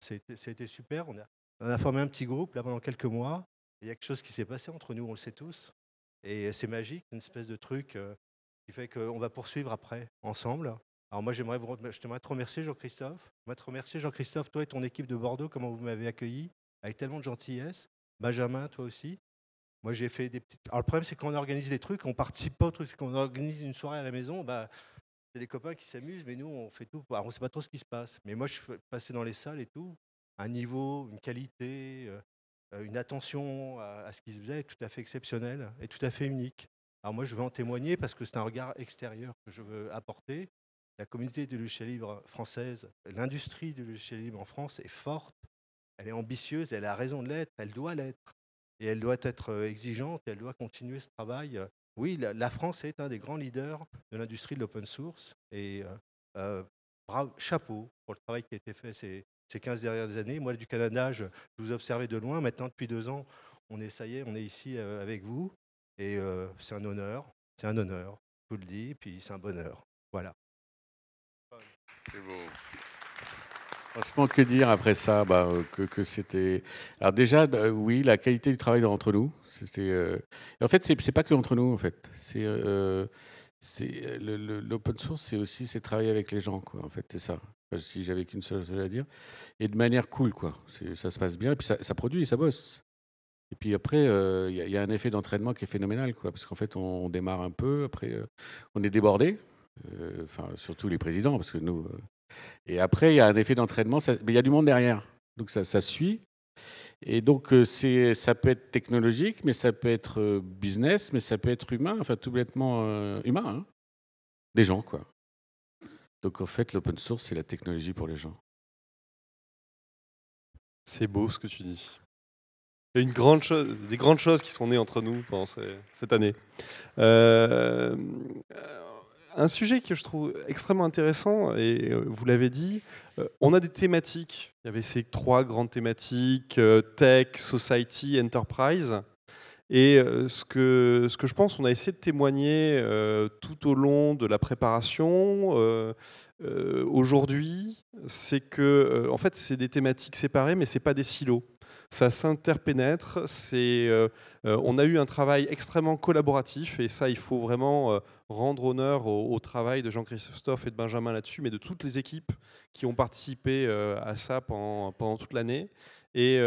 C'était super. On a, on a formé un petit groupe là pendant quelques mois. Il y a quelque chose qui s'est passé entre nous, on le sait tous. Et c'est magique, une espèce de truc qui fait qu'on va poursuivre après, ensemble. Alors moi, j'aimerais vous, je te remercier, Jean-Christophe. Je te remercier, Jean-Christophe, toi et ton équipe de Bordeaux, comment vous m'avez accueilli, avec tellement de gentillesse. Benjamin, toi aussi. Moi, j'ai fait des petites... Alors le problème, c'est qu'on organise des trucs, on participe pas aux trucs, c'est qu'on organise une soirée à la maison, bah, c'est les copains qui s'amusent, mais nous, on fait tout. Alors, on ne sait pas trop ce qui se passe. Mais moi, je suis passé dans les salles et tout. Un niveau, une qualité, euh, une attention à, ce qui se faisait tout à fait exceptionnelle et tout à fait unique. Alors moi, je veux en témoigner parce que c'est un regard extérieur que je veux apporter. La communauté du logiciel libre française, l'industrie du logiciel libre en France est forte, elle est ambitieuse, elle a raison de l'être, elle doit l'être. Et elle doit être euh, exigeante, elle doit continuer ce travail. Oui, la, France est un des grands leaders de l'industrie de l'open source. Et euh, bravo, chapeau pour le travail qui a été fait ces, ces 15 dernières années. Moi, du Canada, je, vous observais de loin. Maintenant, depuis deux ans, on est, ça y est, on est ici euh, avec vous. Et euh, c'est un honneur, c'est un honneur, je vous le dis, puis c'est un bonheur. Voilà. C'est beau. Franchement, que dire après ça bah, euh, que, c'était. Alors déjà, oui, la qualité du travail entre nous. C'était. En fait, c'est pas que entre nous. En fait, c'est l'open source, c'est aussi c'est travailler avec les gens. Quoi, en fait, c'est ça si j'avais qu'une seule chose à dire, et de manière cool, quoi. Ça se passe bien, et puis ça, produit, ça bosse. Et puis après, euh, il y, a un effet d'entraînement qui est phénoménal, quoi, parce qu'en fait, on, démarre un peu, après, euh, on est débordé, euh, enfin, surtout les présidents, parce que nous. et après, il y a un effet d'entraînement, mais il y a du monde derrière, donc ça, suit. Et donc, ça peut être technologique, mais ça peut être business, mais ça peut être humain, enfin, tout bêtement humain, hein. des gens, quoi. Donc en fait, l'open source, c'est la technologie pour les gens. C'est beau ce que tu dis. Il une grande chose, des grandes choses qui sont nées entre nous pendant cette année. Euh, un sujet que je trouve extrêmement intéressant, et euh, vous l'avez dit, euh, on a des thématiques. Il y avait ces trois grandes thématiques, tech, society, enterprise. Et euh, ce que, ce que je pense, on a essayé de témoigner euh, tout au long de la préparation euh, aujourd'hui, c'est que, en fait, c'est des thématiques séparées, mais ce n'est pas des silos. Ça s'interpénètre. on a eu un travail extrêmement collaboratif, et ça, il faut vraiment rendre honneur au, travail de Jean-Christophe et de Benjamin là-dessus, mais de toutes les équipes qui ont participé à ça pendant, pendant toute l'année. Et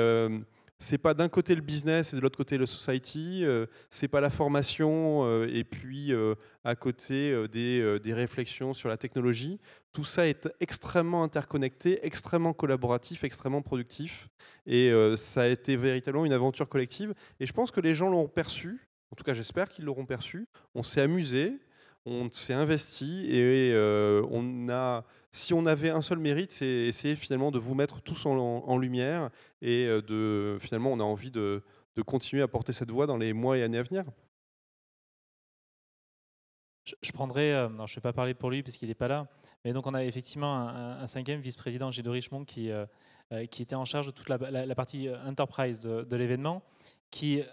c'est pas d'un côté le business et de l'autre côté le society, ce euh, c'est pas la formation euh, et puis euh, à côté des, des, réflexions sur la technologie. Tout ça est extrêmement interconnecté, extrêmement collaboratif, extrêmement productif et ça a été véritablement une aventure collective et je pense que les gens l'ont perçu, en tout cas j'espère qu'ils l'auront perçu, on s'est amusé, on s'est investi et on a si on avait un seul mérite, c'est essayer finalement de vous mettre tous en, en lumière et euh, de finalement on a envie de, continuer à porter cette voix dans les mois et années à venir. Je, prendrai, euh, non, je ne vais pas parler pour lui parce qu'il n'est pas là, mais donc on a effectivement un, cinquième vice-président, Gilles Richemont, qui, euh, qui était en charge de toute la, partie enterprise de, de l'événement, qui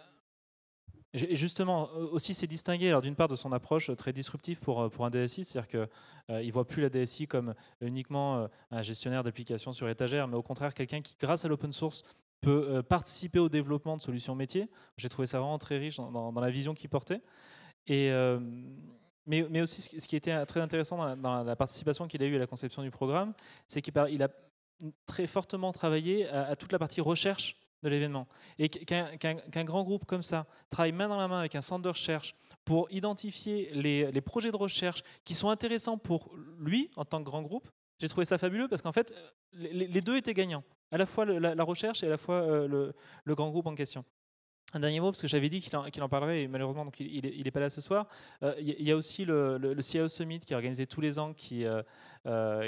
et justement, euh, aussi, c'est distingué, d'une part, de son approche euh, très disruptive pour, euh, pour un DSI, c'est-à-dire qu'il ne voit plus la DSI comme uniquement un gestionnaire d'applications sur étagère, mais au contraire, quelqu'un qui, grâce à l'open source, peut participer au développement de solutions métiers. J'ai trouvé ça vraiment très riche dans, la vision qu'il portait. Et. Mais, aussi, ce qui était très intéressant dans la, participation qu'il a eue à la conception du programme, c'est qu'il a très fortement travaillé à toute la partie recherche de l'événement. Et qu'un grand groupe comme ça travaille main dans la main avec un centre de recherche pour identifier les, projets de recherche qui sont intéressants pour lui en tant que grand groupe, j'ai trouvé ça fabuleux parce qu'en fait, les, deux étaient gagnants. À la fois la, recherche et à la fois euh, le, grand groupe en question. Un dernier mot, parce que j'avais dit qu'il en, parlerait, et malheureusement, donc, il n'est pas là ce soir. Euh, il y, a aussi le, le, CIO e Summit qui est organisé tous les ans, qui, euh,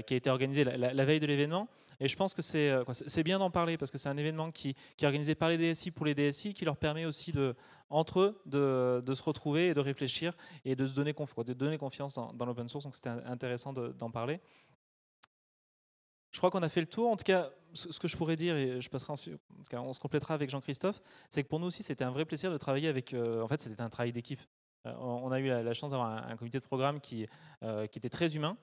qui a été organisé la veille de l'événement. Et je pense que euh, c'est, c'est bien d'en parler parce que c'est un événement qui, est organisé par les DSI pour les DSI qui leur permet aussi de, entre eux de, se retrouver et de réfléchir et de se donner, donner confiance dans, l'open source. Donc c'était intéressant d'en parler. Je crois qu'on a fait le tour. En tout cas, ce que je pourrais dire, et je passerai en tout cas, on se complétera avec Jean-Christophe, c'est que pour nous aussi, c'était un vrai plaisir de travailler avec. Euh, en fait, c'était un travail d'équipe. Euh, on a eu la, chance d'avoir un, comité de programme qui, qui était très humain.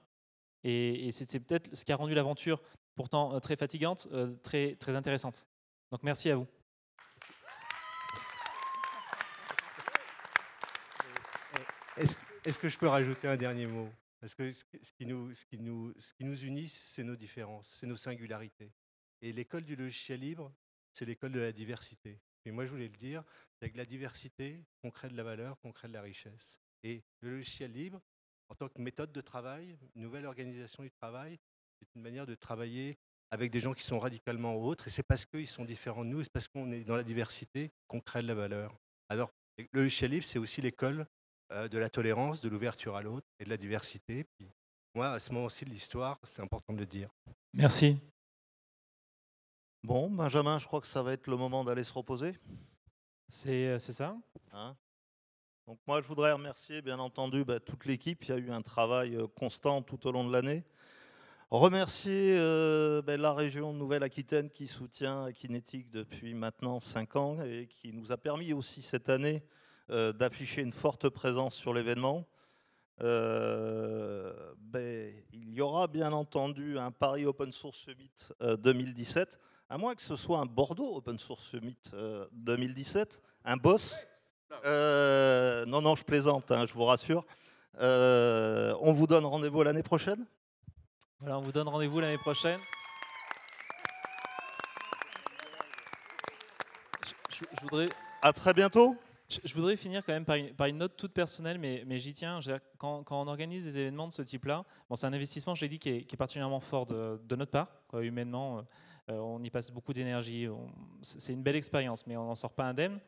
Et, c'est peut-être ce qui a rendu l'aventure pourtant euh, très fatigante, euh, très, très intéressante. Donc merci à vous. Euh, est-ce que je peux rajouter un dernier mot Parce que ce qui nous, ce qui nous, ce qui nous unit, c'est nos différences, c'est nos singularités. Et l'école du logiciel libre, c'est l'école de la diversité. Et moi, je voulais le dire, c'est avec la diversité qu'on crée de la valeur, qu'on crée de la richesse. Et le logiciel libre, en tant que méthode de travail, nouvelle organisation du travail, c'est une manière de travailler avec des gens qui sont radicalement autres. Et c'est parce qu'ils sont différents de nous, c'est parce qu'on est dans la diversité qu'on crée de la valeur. Alors, le logiciel c'est aussi l'école euh, de la tolérance, de l'ouverture à l'autre et de la diversité. moi, à ce moment-ci de l'histoire, c'est important de le dire. Merci. Bon, Benjamin, je crois que ça va être le moment d'aller se reposer. C'est euh, ça. Hein Donc moi, je voudrais remercier, bien entendu, bah, toute l'équipe. Il y a eu un travail euh, constant tout au long de l'année. Remercier euh, ben, la région Nouvelle-Aquitaine qui soutient Kinetic depuis maintenant 5 ans et qui nous a permis aussi cette année euh, d'afficher une forte présence sur l'événement. Euh, ben, il y aura bien entendu un Paris Open Source Summit 2017, à moins que ce soit un Bordeaux Open Source Summit 2017, un boss. non, non, je plaisante, hein, je vous rassure. on vous donne rendez-vous l'année prochaine alors on vous donne rendez-vous l'année prochaine. Je, voudrais. À très bientôt. Je, voudrais finir quand même par une, note toute personnelle, mais, mais j'y tiens. Quand, quand, on organise des événements de ce type-là, bon, c'est un investissement, je l'ai dit, qui est, particulièrement fort de, notre part, humainement. Euh, on y passe beaucoup d'énergie. C'est une belle expérience, mais on n'en sort pas indemne.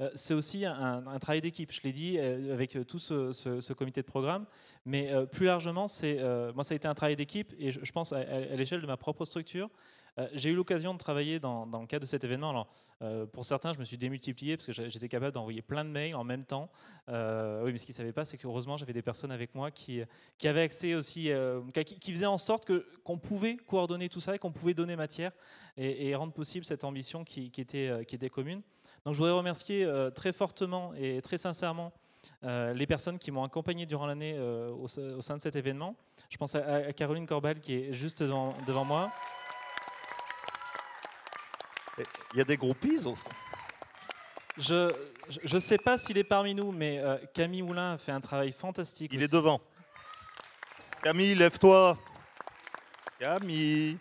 Euh, c'est aussi un, travail d'équipe, je l'ai dit, euh, avec euh, tout ce, comité de programme, mais plus largement, moi, ça a été un travail d'équipe, et je, pense à, l'échelle de ma propre structure, j'ai eu l'occasion de travailler dans, le cadre de cet événement. pour certains, je me suis démultiplié parce que j'étais capable d'envoyer plein de mails en même temps. oui, mais ce qu'ils ne savaient pas, c'est qu'heureusement, j'avais des personnes avec moi qui, avaient accès aussi, qui, faisaient en sorte qu'on pouvait coordonner tout ça et qu'on pouvait donner matière et, rendre possible cette ambition qui, était commune. Donc je voudrais remercier euh, très fortement et très sincèrement euh, les personnes qui m'ont accompagné durant l'année euh, au, sein de cet événement. Je pense à, Caroline Corbal qui est juste devant, devant moi. Il y a des groupies au fond. Je ne sais pas s'il est parmi nous, mais Camille Moulin fait un travail fantastique. Il est devant. Camille, lève-toi. Camille.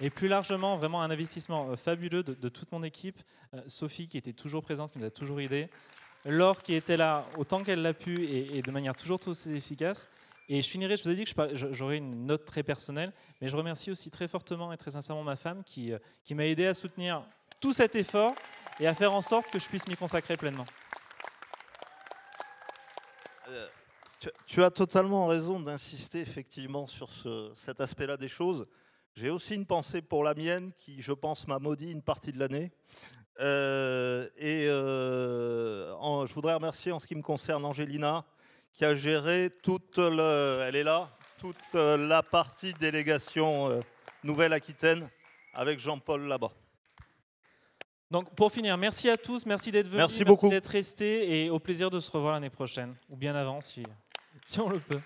Et plus largement, vraiment un investissement euh, fabuleux de, toute mon équipe. Euh, Sophie qui était toujours présente, qui nous a toujours aidés. Laure qui était là autant qu'elle l'a pu et, de manière toujours aussi efficace. Et je finirai, je vous ai dit que j'aurais une note très personnelle, mais je remercie aussi très fortement et très sincèrement ma femme euh, qui, m'a aidé à soutenir tout cet effort et à faire en sorte que je puisse m'y consacrer pleinement. tu, as totalement raison d'insister effectivement sur cet aspect-là des choses. J'ai aussi une pensée pour la mienne qui, je pense, m'a maudit une partie de l'année. Euh, et euh, je voudrais remercier en ce qui me concerne Angelina qui a géré toute le, elle est là, toute euh, la partie délégation Nouvelle-Aquitaine avec Jean-Paul là-bas. Donc pour finir, merci à tous, merci d'être venus, merci, beaucoup d'être restés et au plaisir de se revoir l'année prochaine ou bien avant si, si on le peut.